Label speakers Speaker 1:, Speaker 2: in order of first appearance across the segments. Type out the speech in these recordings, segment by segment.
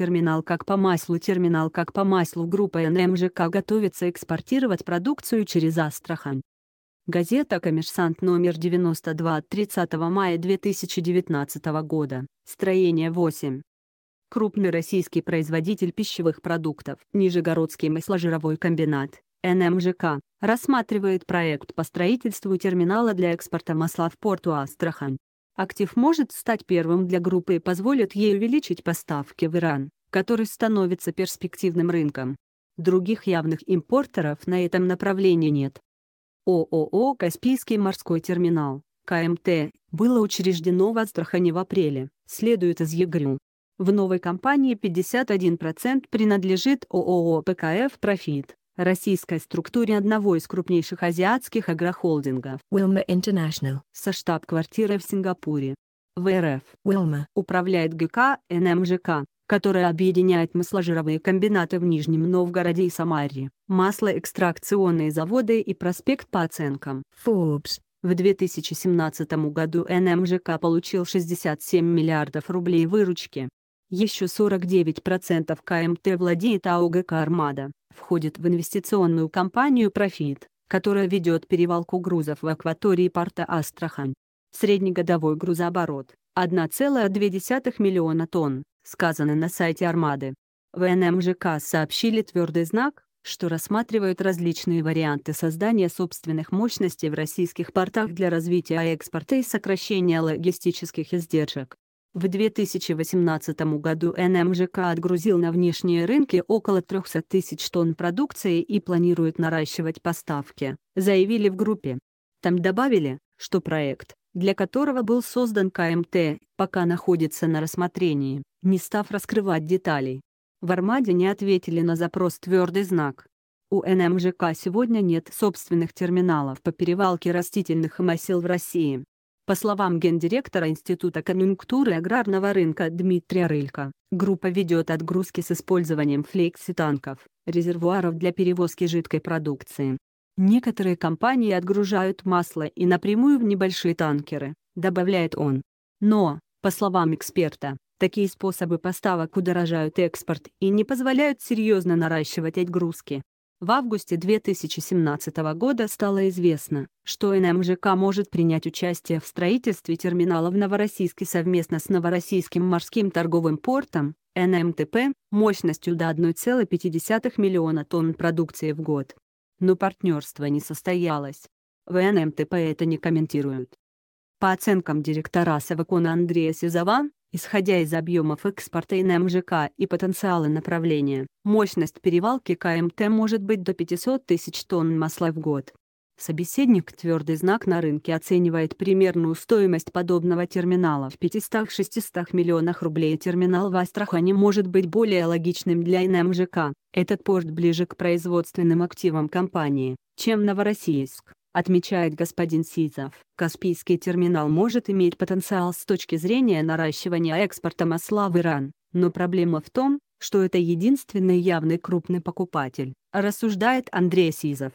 Speaker 1: терминал как по маслу. Терминал как по маслу. Группа НМЖК эм готовится экспортировать продукцию через Астрахань. Газета «Коммерсант» номер 92 30 мая 2019 года, строение 8. Крупный российский производитель пищевых продуктов, Нижегородский масложировой комбинат, НМЖК, эм рассматривает проект по строительству терминала для экспорта масла в порту Астрахань. Актив может стать первым для группы и позволит ей увеличить поставки в Иран, который становится перспективным рынком. Других явных импортеров на этом направлении нет. ООО «Каспийский морской терминал» КМТ было учреждено в Астрахани в апреле, следует из ЕГРЮ. В новой компании 51% принадлежит ООО «ПКФ Профит» российской структуре одного из крупнейших азиатских агрохолдингов Wilma International со штаб-квартирой в Сингапуре. ВРФ Wilma управляет ГК НМЖК, которая объединяет масложировые комбинаты в Нижнем Новгороде и Самаре, маслоэкстракционные заводы и проспект по оценкам. Forbes в 2017 году НМЖК получил 67 миллиардов рублей выручки. Еще 49% КМТ владеет АОГК «Армада», входит в инвестиционную компанию «Профит», которая ведет перевалку грузов в акватории порта Астрахань. Среднегодовой грузооборот – 1,2 миллиона тонн, сказано на сайте «Армады». ВНМЖК эм сообщили твердый знак, что рассматривают различные варианты создания собственных мощностей в российских портах для развития экспорта и сокращения логистических издержек. В 2018 году НМЖК эм отгрузил на внешние рынки около 300 тысяч тонн продукции и планирует наращивать поставки, заявили в группе. Там добавили, что проект, для которого был создан КМТ, эм пока находится на рассмотрении, не став раскрывать деталей. В Армаде не ответили на запрос «Твердый знак». У НМЖК эм сегодня нет собственных терминалов по перевалке растительных масел в России. По словам гендиректора Института конъюнктуры аграрного рынка Дмитрия Рылька, группа ведет отгрузки с использованием флекси-танков, резервуаров для перевозки жидкой продукции. Некоторые компании отгружают масло и напрямую в небольшие танкеры, добавляет он. Но, по словам эксперта, такие способы поставок удорожают экспорт и не позволяют серьезно наращивать отгрузки. В августе 2017 года стало известно, что НМЖК эм может принять участие в строительстве терминала в Новороссийске совместно с Новороссийским морским торговым портом, НМТП, эм мощностью до 1,5 миллиона тонн продукции в год. Но партнерство не состоялось. В НМТП эм это не комментируют. По оценкам директора Савакона Андрея Сизова, Исходя из объемов экспорта и НМЖК и потенциала направления, мощность перевалки КМТ может быть до 500 тысяч тонн масла в год. Собеседник твердый знак на рынке оценивает примерную стоимость подобного терминала в 500-600 миллионах рублей. Терминал в Астрахани может быть более логичным для НМЖК, этот порт ближе к производственным активам компании, чем Новороссийск. Отмечает господин Сизов, Каспийский терминал может иметь потенциал с точки зрения наращивания экспорта масла в Иран, но проблема в том, что это единственный явный крупный покупатель, рассуждает Андрей Сизов.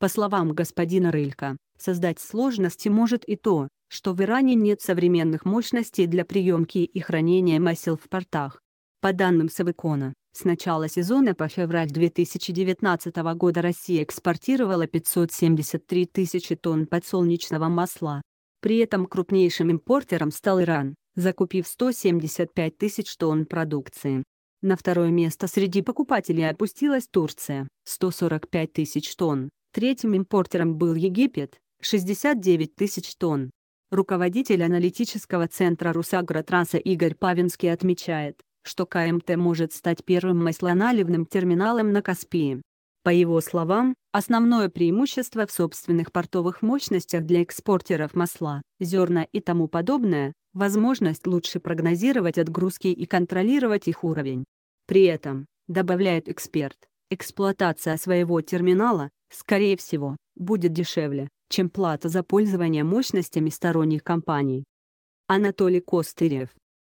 Speaker 1: По словам господина Рылька, создать сложности может и то, что в Иране нет современных мощностей для приемки и хранения масел в портах. По данным Савикона, с начала сезона по февраль 2019 года Россия экспортировала 573 тысячи тонн подсолнечного масла. При этом крупнейшим импортером стал Иран, закупив 175 тысяч тонн продукции. На второе место среди покупателей опустилась Турция – 145 тысяч тонн. Третьим импортером был Египет – 69 тысяч тонн. Руководитель аналитического центра «Русагротранса» Игорь Павинский отмечает, что КМТ может стать первым маслоналивным терминалом на Каспии. По его словам, основное преимущество в собственных портовых мощностях для экспортеров масла, зерна и тому подобное – возможность лучше прогнозировать отгрузки и контролировать их уровень. При этом, добавляет эксперт, эксплуатация своего терминала, скорее всего, будет дешевле, чем плата за пользование мощностями сторонних компаний. Анатолий Костырев